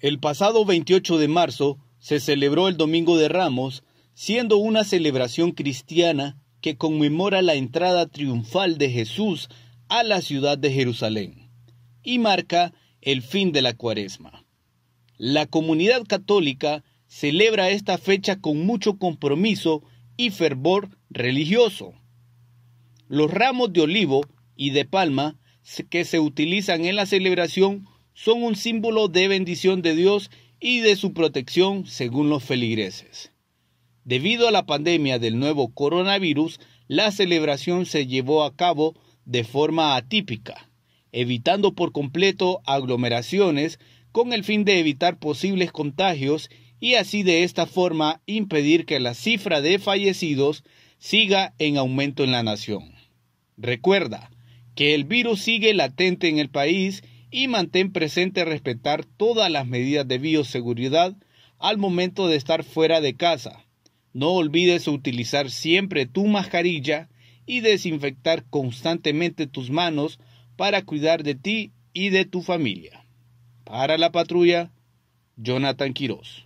El pasado 28 de marzo se celebró el Domingo de Ramos, siendo una celebración cristiana que conmemora la entrada triunfal de Jesús a la ciudad de Jerusalén y marca el fin de la cuaresma. La comunidad católica celebra esta fecha con mucho compromiso y fervor religioso. Los ramos de olivo y de palma que se utilizan en la celebración son un símbolo de bendición de Dios y de su protección según los feligreses. Debido a la pandemia del nuevo coronavirus, la celebración se llevó a cabo de forma atípica, evitando por completo aglomeraciones con el fin de evitar posibles contagios y así de esta forma impedir que la cifra de fallecidos siga en aumento en la nación. Recuerda que el virus sigue latente en el país y mantén presente respetar todas las medidas de bioseguridad al momento de estar fuera de casa. No olvides utilizar siempre tu mascarilla y desinfectar constantemente tus manos para cuidar de ti y de tu familia. Para la patrulla, Jonathan Quiroz.